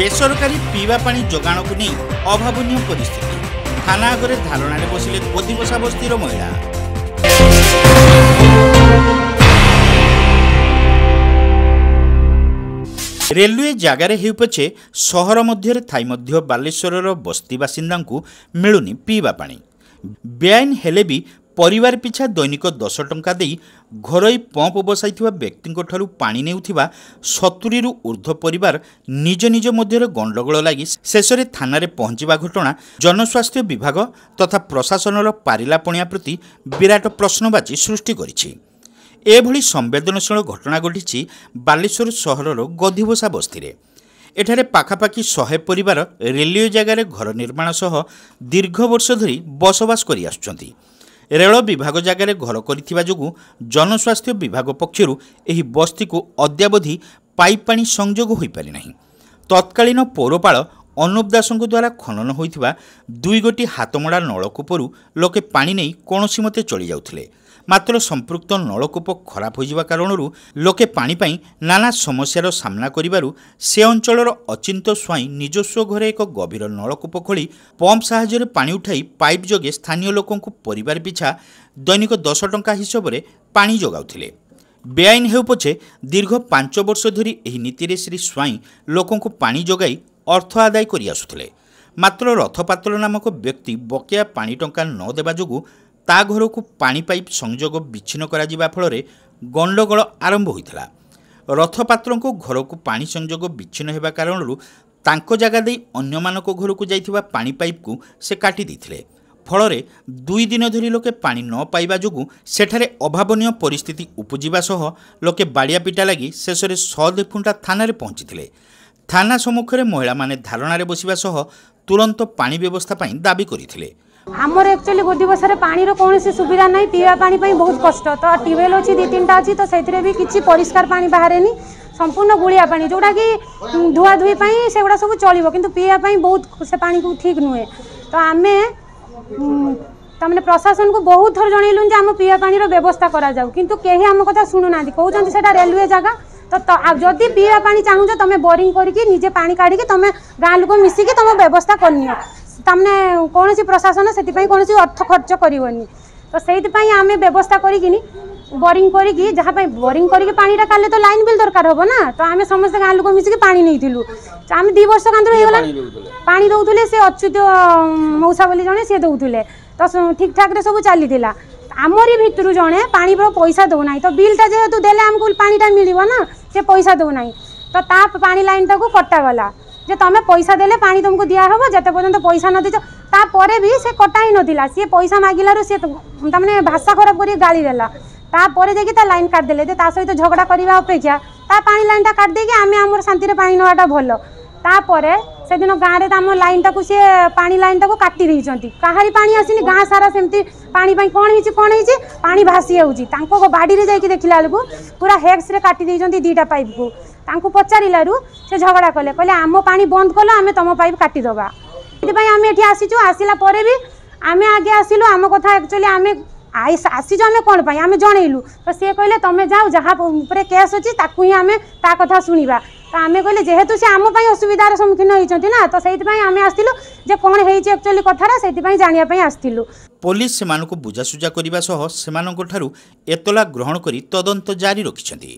ବେସରକାରୀ ପିଇବା ପାଣି ଯୋଗାଣକୁ ନେଇ ଅଭାବନୀୟ ପରିସ୍ଥିତି ଥାନା ଆଗରେ ଧାରଣାରେ ବସିଲେ କୋଦିବସା ବସ୍ତିର ମହିଳା ରେଲୱେ ଜାଗାରେ ହେଉ ପଛେ ସହର ମଧ୍ୟରେ ଥାଇ ମଧ୍ୟ ବାଲେଶ୍ୱରର ବସ୍ତି ବାସିନ୍ଦାଙ୍କୁ ମିଳୁନି ପିଇବା ପାଣି ବେଆଇନ ହେଲେ ବି পরিবার পিছা দৈনিক দশ টঙ্কা দিয়ে ঘরোই পম্প বসাই ব্যক্তিঠার পা নেওয়া সতুরি ঊর্ধ্ব পরিবার নিজ নিজ মধ্যে গণ্ডগোল লাগি শেষে থানায় পঞ্চা ঘটনা জনস্বাস্থ্য বিভাগ তথা প্রশাসনর পারিলাপণিয়া প্রতি বিরাট প্রশ্নবাচী সৃষ্টি করেছে এভাবে সংবেদনশীল ঘটনা ঘটিছে বালেশ্বর সহরর গধিবসা বস্তিরে এঠারে পাখাপাখি শহে পরিবার রেলীয় জায়গায় ঘর নির্মাণ সহ দীর্ঘ বর্ষ ধরি বসবাস করে আসুচার ରେଳ ବିଭାଗ ଜାଗାରେ ଘର କରିଥିବା ଯୋଗୁଁ ଜନସ୍ୱାସ୍ଥ୍ୟ ବିଭାଗ ପକ୍ଷରୁ ଏହି ବସ୍ତିକୁ ଅଦ୍ୟାବଧି ପାଇପ୍ ପାଣି ସଂଯୋଗ ହୋଇପାରିନାହିଁ ତତ୍କାଳୀନ ପୌରପାଳ ଅନୁପ ଦାସଙ୍କ ଦ୍ୱାରା ଖନନ ହୋଇଥିବା ଦୁଇ ଗୋଟି ହାତମଡ଼ା ନଳକୂପରୁ ଲୋକେ ପାଣି ନେଇ କୌଣସି ମତେ ଚଳିଯାଉଥିଲେ ମାତ୍ର ସମ୍ପୃକ୍ତ ନଳକୂପ ଖରାପ ହୋଇଯିବା କାରଣରୁ ଲୋକେ ପାଣି ପାଇଁ ନାନା ସମସ୍ୟାର ସାମ୍ନା କରିବାରୁ ସେ ଅଞ୍ଚଳର ଅଚିନ୍ତ ସ୍ୱାଇଁ ନିଜସ୍ୱ ଘରେ ଏକ ଗଭୀର ନଳକୂପ ଖୋଳି ପମ୍ପ ସାହାଯ୍ୟରେ ପାଣି ଉଠାଇ ପାଇପ୍ ଯୋଗେ ସ୍ଥାନୀୟ ଲୋକଙ୍କୁ ପରିବାର ପିଛା ଦୈନିକ ଦଶ ଟଙ୍କା ହିସାବରେ ପାଣି ଯୋଗାଉଥିଲେ ବେଆଇନ ହେଉ ପଛେ ଦୀର୍ଘ ପାଞ୍ଚ ବର୍ଷ ଧରି ଏହି ନୀତିରେ ଶ୍ରୀ ସ୍ୱାଇଁ ଲୋକଙ୍କୁ ପାଣି ଯୋଗାଇ ଅର୍ଥ ଆଦାୟ କରି ଆସୁଥିଲେ ମାତ୍ର ରଥପାତ୍ର ନାମକ ବ୍ୟକ୍ତି ବକେୟା ପାଣି ଟଙ୍କା ନ ଦେବା ଯୋଗୁଁ ତା ଘରକୁ ପାଣି ପାଇପ୍ ସଂଯୋଗ ବିଚ୍ଛିନ୍ନ କରାଯିବା ଫଳରେ ଗଣ୍ଡଗୋଳ ଆରମ୍ଭ ହୋଇଥିଲା ରଥପାତ୍ରଙ୍କ ଘରକୁ ପାଣି ସଂଯୋଗ ବିଚ୍ଛିନ୍ନ ହେବା କାରଣରୁ ତାଙ୍କ ଜାଗା ଦେଇ ଅନ୍ୟମାନଙ୍କ ଘରକୁ ଯାଇଥିବା ପାଣି ପାଇପ୍କୁ ସେ କାଟି ଦେଇଥିଲେ ଫଳରେ ଦୁଇ ଦିନ ଧରି ଲୋକେ ପାଣି ନ ପାଇବା ଯୋଗୁଁ ସେଠାରେ ଅଭାବନୀୟ ପରିସ୍ଥିତି ଉପୁଜିବା ସହ ଲୋକେ ବାଡ଼ିଆ ପିଟା ଲାଗି ଶେଷରେ ସଦେଫୁଣ୍ଟା ଥାନାରେ ପହଞ୍ଚିଥିଲେ ଥାନା ସମ୍ମୁଖରେ ମହିଳାମାନେ ଧାରଣାରେ ବସିବା ସହ ତୁରନ୍ତ ପାଣି ବ୍ୟବସ୍ଥା ପାଇଁ ଦାବି କରିଥିଲେ আমার একচুয়ালি বসার পাঁচ কৌশি সুবিধা নাই পিবা পাঁ বহু কষ্ট তো টিউবেল অছি দুই তিনটা অছি তো সেই কিছু পরিষ্কার বাহারে নি সম্পূর্ণ গুড়িয়া পাঁ যেটা কি ধুয়া ধুই সেগুলা সব চলব কিন্তু পিবা পাঁচ বহুত সে পাঁ ঠিক নুহে তো আমি ତାମାନେ ପ୍ରଶାସନକୁ ବହୁତ ଥର ଜଣେଇଲୁ ଯେ ଆମ ପିଇବା ପାଣିର ବ୍ୟବସ୍ଥା କରାଯାଉ କିନ୍ତୁ କେହି ଆମ କଥା ଶୁଣୁନାହାନ୍ତି କହୁଛନ୍ତି ସେଇଟା ରେଲୱେ ଜାଗା ତ ଯଦି ପିଇବା ପାଣି ଚାହୁଁଛ ତମେ ବୋରିଂ କରିକି ନିଜେ ପାଣି କାଢ଼ିକି ତମେ ଗାଁ ଲୋକ ମିଶିକି ତମ ବ୍ୟବସ୍ଥା କରିନିଅ ତାମାନେ କୌଣସି ପ୍ରଶାସନ ସେଥିପାଇଁ କୌଣସି ଅର୍ଥ ଖର୍ଚ୍ଚ କରିବନି ତ ସେଇଥିପାଇଁ ଆମେ ବ୍ୟବସ୍ଥା କରିକିନି ବୋରିଂ କରିକି ଯାହା ପାଇଁ ବୋରିଂ କରିକି ପାଣିଟା କାଲେ ତ ଲାଇନ୍ ବିଲ୍ ଦରକାର ହବ ନା ତ ଆମେ ସମସ୍ତେ ଗାଁ ଲୋକ ମିଶିକି ପାଣି ନେଇଥିଲୁ ଆମେ ଦୁଇ ବର୍ଷ କାନ୍ଦରୁ ହେଇଗଲା ପାଣି ଦେଉଥିଲେ ସେ ଅଚ୍ୟୁତ ମଉସା ବୋଲି ଜଣେ ସିଏ ଦେଉଥିଲେ ତ ଠିକ୍ ଠାକ୍ରେ ସବୁ ଚାଲିଥିଲା ଆମରି ଭିତରୁ ଜଣେ ପାଣିର ପଇସା ଦେଉନାହିଁ ତ ବିଲ୍ଟା ଯେହେତୁ ଦେଲେ ଆମକୁ ପାଣିଟା ମିଳିବ ନା ସେ ପଇସା ଦେଉନାହିଁ ତ ତା ପାଣି ଲାଇନ୍ଟାକୁ କଟାଗଲା যে তুমি পয়সা দেলে পা তুমি দিয়া হব যেত পর্যন্ত পয়সা নদীছ তাপরে বি সে কটাই নদিলা সি পয়সা মাগিলার সি তারমানে ভাষা খারাপ করি গাড়ি দেলা তাপরে যাই তা লাইন কাটিদেলে যে তা সহ ঝগড়া করা অপেক্ষা তা পা লাইনটা কাটিদেকি আমি আমার শান্তি পা নেওয়াটা ভালো তাপরে সেদিন গাঁরে তো আমার লাইনটাকে সি পা লাইনটাকে কাটি দিয়েছেন কাহারি পা আসিনি গাঁ সারা সেমতি পা কণ হয়েছে কণ হয়েছে পা ভাসি যাচ্ছে তাঁর বাড়ি যাই দেখিলা বেড়ে পুরা হেক্সরে কাটি দিয়েছেন দুইটা পাইপকু ତାଙ୍କୁ ପଚାରିଲାରୁ ସେ ଝଗଡ଼ା କଲେ କହିଲେ ଆମ ପାଣି ବନ୍ଦ କଲ ଆମେ ତମ ପାଇପ୍ କାଟିଦେବା ସେଥିପାଇଁ ଆମେ ଏଠି ଆସିଛୁ ଆସିଲା ପରେ ବି ଆମେ ଆଗେ ଆସିଲୁ ଆମ କଥା ଆକ୍ଚୁଆଲି ଆମେ ଆସିଛୁ ଆମେ କ'ଣ ପାଇଁ ଆମେ ଜଣେଇଲୁ ତ ସିଏ କହିଲେ ତମେ ଯାଅ ଯାହା ଉପରେ କେସ୍ ଅଛି ତାକୁ ହିଁ ଆମେ ତା କଥା ଶୁଣିବା তো আমি କହିଲେ ଯେହେତୁ ସେ ଆମ ପାଇଁ ଅସୁବିଧାର ସମ୍ମୁଖୀନ ହୋଇଛନ୍ତି ନା ତ ସେଇଥିପାଇଁ ଆମେ ଆସିଥିଲୁ ଯେ କ'ଣ ହେଇଛି ଆକ୍ଚୁଆଲି କଥାଟା ସେଇଥିପାଇଁ ଜାଣିବା ପାଇଁ ଆସିଥିଲୁ ପୋଲିସ ସେମାନଙ୍କୁ ବୁଝାସୁଝା କରିବା ସହ ସେମାନଙ୍କଠାରୁ ଏତଲା ଗ୍ରହଣ କରି ତଦନ୍ତ ଜାରି ରଖିଛନ୍ତି